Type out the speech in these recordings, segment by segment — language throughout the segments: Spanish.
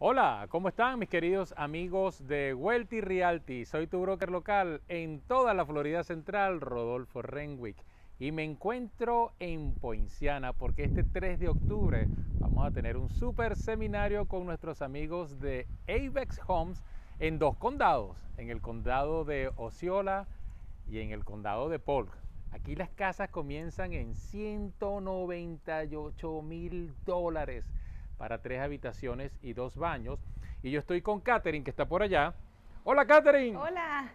Hola, ¿cómo están mis queridos amigos de Wealthy Realty? Soy tu broker local en toda la Florida Central, Rodolfo Renwick. Y me encuentro en Poinciana porque este 3 de octubre vamos a tener un super seminario con nuestros amigos de Avex Homes en dos condados, en el condado de Osceola y en el condado de Polk. Aquí las casas comienzan en 198 mil dólares para tres habitaciones y dos baños. Y yo estoy con Katherine, que está por allá. Hola, Katherine. Hola.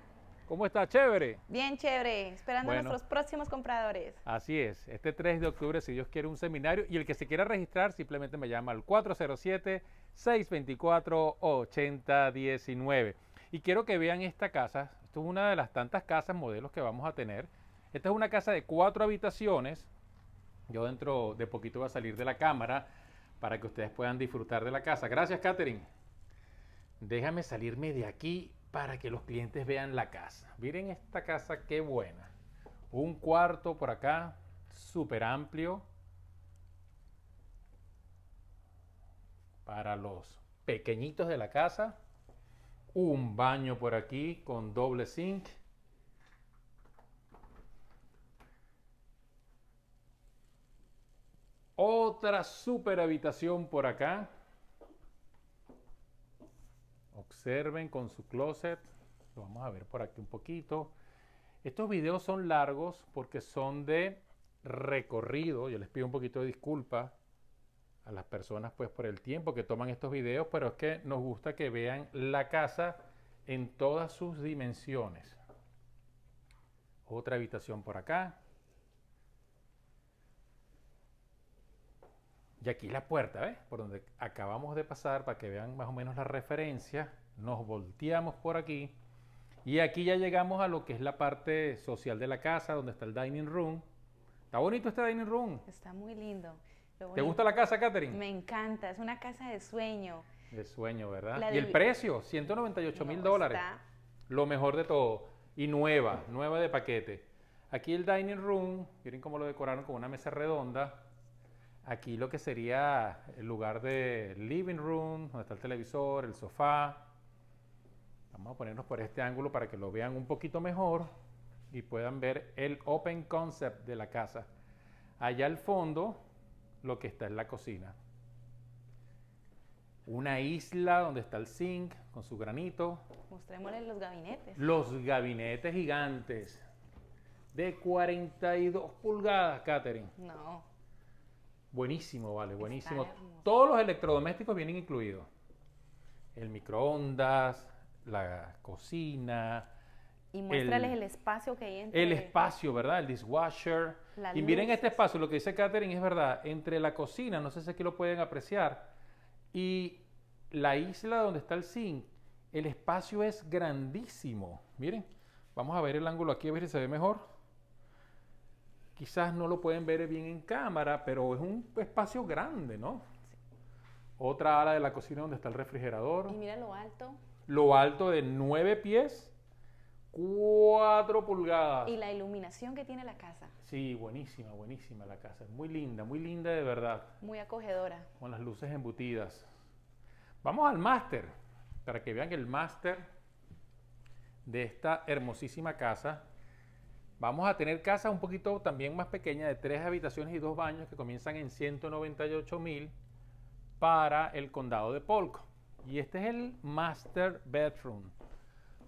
¿Cómo está? ¿Chévere? Bien, chévere. Esperando a nuestros próximos compradores. Así es. Este 3 de octubre, si Dios quiere, un seminario. Y el que se quiera registrar, simplemente me llama al 407-624-8019. Y quiero que vean esta casa. Esto es una de las tantas casas modelos que vamos a tener. Esta es una casa de cuatro habitaciones. Yo dentro de poquito voy a salir de la cámara para que ustedes puedan disfrutar de la casa. Gracias, Katherine. Déjame salirme de aquí para que los clientes vean la casa. Miren esta casa, qué buena. Un cuarto por acá, súper amplio. Para los pequeñitos de la casa. Un baño por aquí con doble zinc Otra super habitación por acá. Observen con su closet. Lo vamos a ver por aquí un poquito. Estos videos son largos porque son de recorrido. Yo les pido un poquito de disculpa a las personas pues por el tiempo que toman estos videos, pero es que nos gusta que vean la casa en todas sus dimensiones. Otra habitación por acá. Y aquí la puerta, ¿ves? Por donde acabamos de pasar, para que vean más o menos la referencia, nos volteamos por aquí. Y aquí ya llegamos a lo que es la parte social de la casa, donde está el dining room. Está bonito este dining room. Está muy lindo. ¿Te gusta la casa, Katherine? Me encanta, es una casa de sueño. De sueño, ¿verdad? y el precio, 198 mil dólares. Lo mejor de todo. Y nueva, nueva de paquete. Aquí el dining room, miren cómo lo decoraron con una mesa redonda aquí lo que sería el lugar de living room, donde está el televisor, el sofá. Vamos a ponernos por este ángulo para que lo vean un poquito mejor y puedan ver el open concept de la casa. Allá al fondo, lo que está es la cocina. Una isla donde está el zinc con su granito. Mostrémosle los gabinetes. Los gabinetes gigantes de 42 pulgadas, Katherine. No. Buenísimo, vale, buenísimo. Todos los electrodomésticos vienen incluidos. El microondas, la cocina. Y muéstrales el, espacio que hay entre... El espacio, ¿verdad? El dishwasher. y miren este espacio, lo que dice Catherine es verdad. Entre la cocina, no sé si aquí lo pueden apreciar, y la isla donde está el zinc, el espacio es grandísimo. Miren, vamos a ver el ángulo aquí, a ver si se ve mejor quizás no lo pueden ver bien en cámara, pero es un espacio grande, ¿no? Sí. Otra ala de la cocina donde está el refrigerador. Y mira lo alto. Lo alto de 9 pies, 4 pulgadas. Y la iluminación que tiene la casa. Sí, buenísima, buenísima la casa. Muy linda, muy linda de verdad. Muy acogedora. Con las luces embutidas. Vamos al máster, para que vean el máster de esta hermosísima casa Vamos a tener casas un poquito también más pequeñas, de tres habitaciones y dos baños, que comienzan en 198 mil para el condado de Polk. Y este es el master bedroom.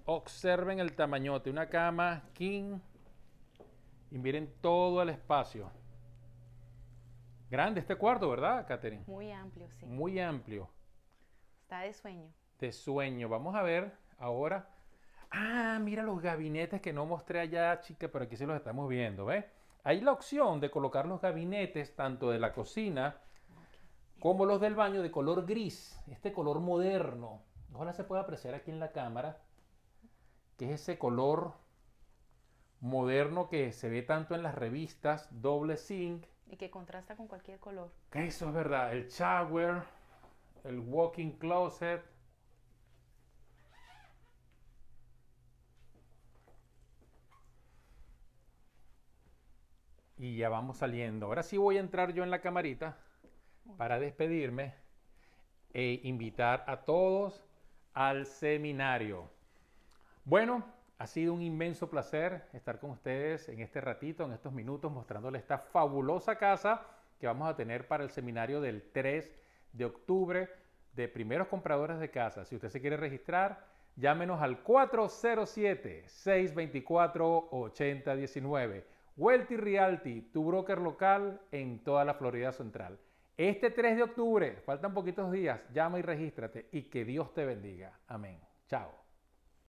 Observen el tamañote, una cama king. Y miren todo el espacio. Grande este cuarto, ¿verdad, Katherine? Muy amplio, sí. Muy amplio. Está de sueño. De sueño. Vamos a ver ahora Ah, mira los gabinetes que no mostré allá, chica, pero aquí sí los estamos viendo, ¿ves? Hay la opción de colocar los gabinetes, tanto de la cocina como los del baño, de color gris, este color moderno. Ojalá se pueda apreciar aquí en la cámara, que es ese color moderno que se ve tanto en las revistas, doble zinc. Y que contrasta con cualquier color. eso es verdad, el shower, el walking closet y ya vamos saliendo. Ahora sí voy a entrar yo en la camarita para despedirme e invitar a todos al seminario. Bueno, ha sido un inmenso placer estar con ustedes en este ratito, en estos minutos, mostrándoles esta fabulosa casa que vamos a tener para el seminario del 3 de octubre de primeros compradores de casa. Si usted se quiere registrar, llámenos al 407-624-8019. Welty Realty, tu broker local en toda la Florida Central. Este 3 de octubre, faltan poquitos días, llama y regístrate y que Dios te bendiga. Amén. Chao.